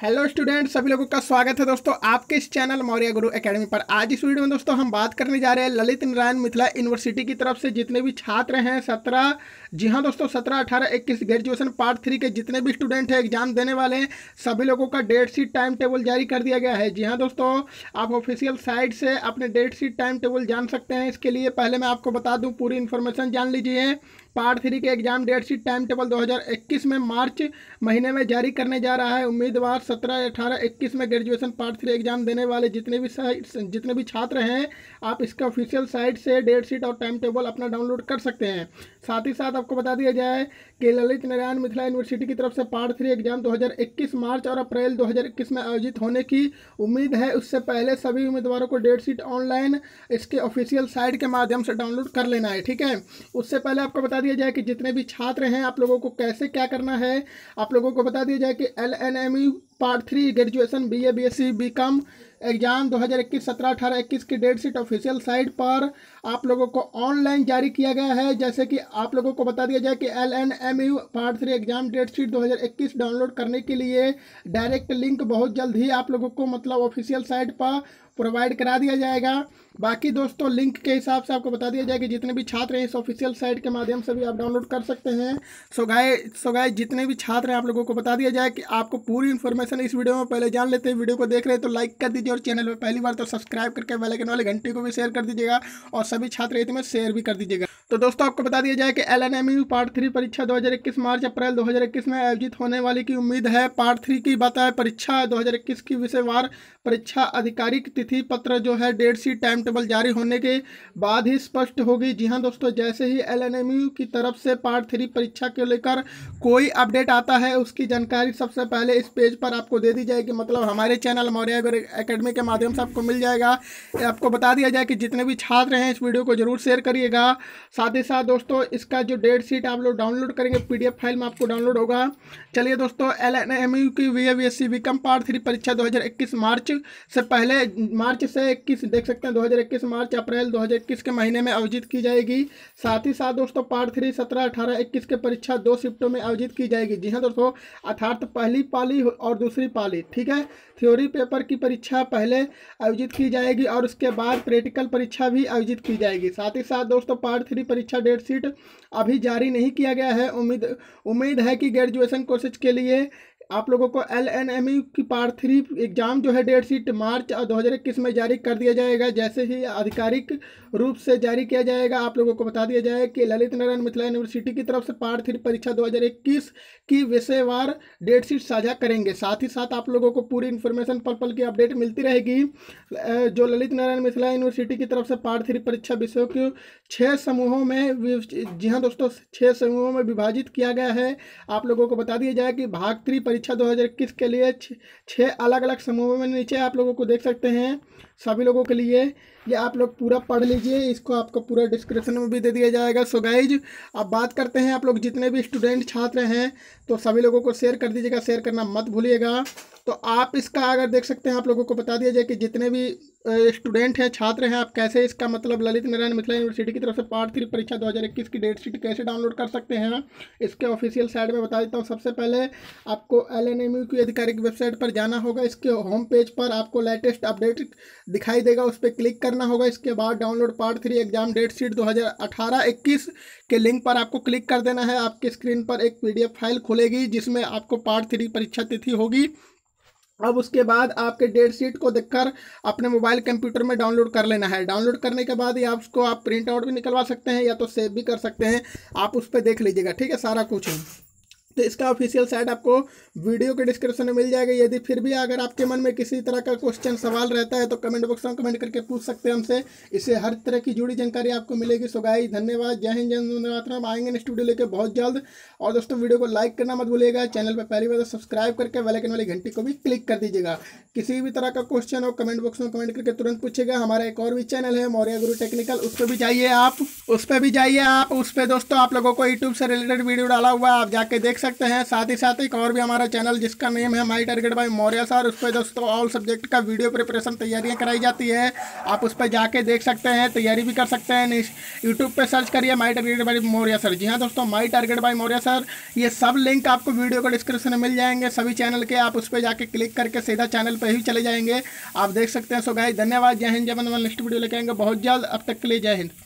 hello student सभी लोगों का स्वागत है दोस्तों आपके इस चैनल मौर्य गुरु एकेडमी पर आज इस वीडियो में दोस्तों हम बात करने जा रहे हैं ललित नारायण मिथिला यूनिवर्सिटी की तरफ से जितने भी छात्र हैं सत्रह जी हाँ दोस्तों सत्रह अठारह इक्कीस ग्रेजुएशन पार्ट थ्री के जितने भी स्टूडेंट हैं एग्जाम देने वाले हैं सभी लोगों का डेट शीट टाइम टेबल जारी कर दिया गया है जी हाँ दोस्तों आप ऑफिशियल साइट से अपने डेट शीट टाइम टेबल जान सकते हैं इसके लिए पहले मैं आपको बता दूँ पूरी इन्फॉर्मेशन जान लीजिए पार्ट थ्री के exam date sheet time table 2021 में मार्च महीने में जारी करने जा रहा है उम्मीदवार 17, 18, 21 में ग्रेजुएशन पार्ट थ्री एग्जाम देने वाले जितने भी साइट जितने भी छात्र हैं आप इसका ऑफिशियल साइट से डेट शीट और टाइम टेबल अपना डाउनलोड कर सकते हैं साथ ही साथ आपको बता दिया जाए कि ललित नारायण मिथिला यूनिवर्सिटी की तरफ से पार्ट थ्री एग्जाम दो मार्च और अप्रैल दो में आयोजित होने की उम्मीद है उससे पहले सभी उम्मीदवारों को डेट शीट ऑनलाइन इसके ऑफिशियल साइट के माध्यम से डाउनलोड कर लेना है ठीक है उससे पहले आपको बता दिया जाए कि जितने भी छात्र हैं आप लोगों को कैसे क्या करना है आप लोगों को बता दिया जाए कि L N M part three graduation B A B S C B com exam 2021 सत्रह अठारह इक्कीस की डेट शीट ऑफिशियल साइट पर आप लोगों को ऑनलाइन जारी किया गया है जैसे कि आप लोगों को बता दिया जाए कि L N M U part three exam date sheet 2021 download करने के लिए डायरेक्ट लिंक बहुत जल्द ही आप लोगों को मतलब ऑफिशियल साइट पर प्रोवाइड करा दिया जाएगा बाकी दोस्तों लिंक के हिसाब से आपको बता दिया जाए कि जितने भी छात्र हैं इस ऑफिशियल साइट के माध्यम से भी आप डाउनलोड कर सकते हैं सोगाए सोगाए जितने भी छात्र हैं आप लोगों को बता दिया जाए कि आपको पूरी इन्फॉर्मेशन इस वीडियो में पहले जान लेते हैं वीडियो को देख रहे हैं तो लाइक कर दीजिए दीजिए और चैनल पर पहली बार तो सब्सक्राइब करके बेलाइकन वाले घंटे को भी शेयर कर दीजिएगा और सभी छात्र हित में शेयर भी कर दीजिएगा तो दोस्तों आपको बता दिया जाए कि L N M U part three परीक्षा 2021 मार्च अप्रैल 2021 में आयोजित होने वाले की उम्मीद है पार्ट थ्री की बात है परीक्षा 2021 की विषयवार परीक्षा आधिकारिक तिथि पत्र जो है डेट सी टाइम टेबल जारी होने के बाद ही स्पष्ट होगी जी हाँ दोस्तों जैसे ही एल एन एम यू की तरफ से पार्ट थ्री परीक्षा को लेकर कोई अपडेट आता है उसकी जानकारी सबसे पहले इस पेज पर आपको दे दी जाएगी मतलब हमारे चैनल मौर्य अकेडमी के माध्यम से आपको मिल जाएगा आपको बता दिया जाए कि जितने भी छात्र हैं इस वीडियो को जरूर शेयर करिएगा साथ ही साथ दोस्तों इसका जो डेट शीट आप लोग डाउनलोड करेंगे पीडीएफ फाइल में आपको डाउनलोड होगा चलिए दोस्तों एल एन एम यू की B A B S C B com part three परीक्षा 2021 मार्च से पहले मार्च से 21 देख सकते हैं 2021 मार्च अप्रैल 2021 के महीने में आयोजित की जाएगी साथ ही साथ दोस्तों पार्ट थ्री सत्रह अठारह इक्कीस के परीक्षा दो शिफ्टों में आयोजित की जाएगी जी हाँ दोस्तों अर्थात पहली पाली और दूसरी पाली ठीक है थ्योरी पेपर की परीक्षा पहले आयोजित की जाएगी और उसके बाद प्रैक्टिकल परीक्षा भी आयोजित की जाएगी साथ ही साथ दोस्तों पार्ट थ्री परीक्षा डेट शीट अभी जारी नहीं किया गया है उम्मीद उम्मीद है कि ग्रेजुएशन कोर्सेज के लिए आप लोगों को एल एन एम यू की पार्ट थ्री एग्ज़ाम जो है डेट शीट मार्च दो हज़ार इक्कीस में जारी कर दिया जाएगा जैसे ही आधिकारिक रूप से जारी किया जाएगा आप लोगों को बता दिया जाए कि ललित नारायण मिथिला यूनिवर्सिटी की तरफ से पार्ट थ्री परीक्षा 2021 की विषयवार डेट शीट साझा करेंगे साथ ही साथ आप लोगों को पूरी इन्फॉर्मेशन पल पल की अपडेट मिलती रहेगी जो ललित नारायण मिथिला यूनिवर्सिटी की तरफ से पार्ट थ्री परीक्षा विषयों के छः समूहों में जी हाँ दोस्तों छः समूहों में विभाजित किया गया है आप लोगों को बता दिया जाए कि भाग थ्री परीक्षा 2021 के लिए छः अलग अलग समूहों में नीचे आप लोगों को देख सकते हैं सभी लोगों के लिए ये आप लोग पूरा पढ़ लीजिए इसको आपको पूरा डिस्क्रिप्शन में भी दे दिया जाएगा सो गाइज अब बात करते हैं आप लोग जितने भी स्टूडेंट छात्र हैं तो सभी लोगों को शेयर कर दीजिएगा शेयर करना मत भूलिएगा तो आप इसका अगर देख सकते हैं आप लोगों को बता दिया जाए कि जितने भी स्टूडेंट हैं छात्र हैं आप कैसे इसका मतलब ललित नारायण मिथिला यूनिवर्सिटी की तरफ से पार्ट थ्री परीक्षा 2021 की डेट शीट कैसे डाउनलोड कर सकते हैं इसके ऑफिशियल साइट में बता देता हूँ सबसे पहले आपको एल एन एम यू की आधिकारिक वेबसाइट पर जाना होगा इसके होम पेज पर आपको लेटेस्ट अपडेट दिखाई देगा उस पर क्लिक कर करना होगा इसके बाद download part three exam date sheet 2018-21 के लिंक पर आपको क्लिक कर देना है आपकी स्क्रीन पर एक पीडीएफ फाइल खुलेगी जिसमें आपको पार्ट थ्री परीक्षा तिथि होगी अब उसके बाद आपके डेट शीट को देखकर अपने मोबाइल कंप्यूटर में डाउनलोड कर लेना है डाउनलोड करने के बाद ये आप उसको आप प्रिंट आउट भी निकलवा सकते हैं या तो सेव भी कर सकते हैं आप उस पर देख लीजिएगा ठीक है सारा कुछ है तो इसका ऑफिशियल साइट आपको वीडियो के डिस्क्रिप्शन में मिल जाएगा यदि फिर भी अगर आपके मन में किसी तरह का क्वेश्चन सवाल रहता है तो कमेंट बॉक्स में कमेंट करके पूछ सकते हैं हमसे इससे हर तरह की जुड़ी जानकारी आपको मिलेगी सो गाइस धन्यवाद जय हिंद जय हम आएंगे नेक्स्ट वीडियो लेके बहुत जल्द और दोस्तों वीडियो को लाइक करना मत भूलिएगा चैनल पर पहली बार सब्सक्राइब तो करके वेलाइकन वाली घंटी को भी क्लिक कर दीजिएगा किसी भी तरह का क्वेश्चन हो कमेंट बॉक्स में कमेंट करके तुरंत पूछेगा हमारा एक और भी चैनल है मौर्य गुरु टेक्निकल उस पर भी जाइए आप उस पर भी जाइए आप उस पर दोस्तों आप लोगों को यूट्यूब से रिलेटेड वीडियो डाला हुआ आप जाके देख सकते हैं साथ ही साथ एक और भी हमारा चैनल जिसका नेम है my target by Maurya sir उस पर दोस्तों ऑल सब्जेक्ट का वीडियो प्रिपरेशन तैयारियाँ कराई जाती है आप उस पर जाके देख सकते हैं तैयारी भी कर सकते हैं यूट्यूब पर सर्च करिए my target by Maurya sir जी हाँ दोस्तों my target by Maurya sir ये सब लिंक आपको वीडियो को डिस्क्रिप्शन में मिल जाएंगे सभी चैनल के आप उस पर जाके क्लिक करके सीधा चैनल पर ही चले जाएंगे आप देख सकते हैं सो गाय धन्यवाद जय हिंद जय मन नेक्स्ट वीडियो लेके आएंगे बहुत जल्द अब तक के लिए जय हिंद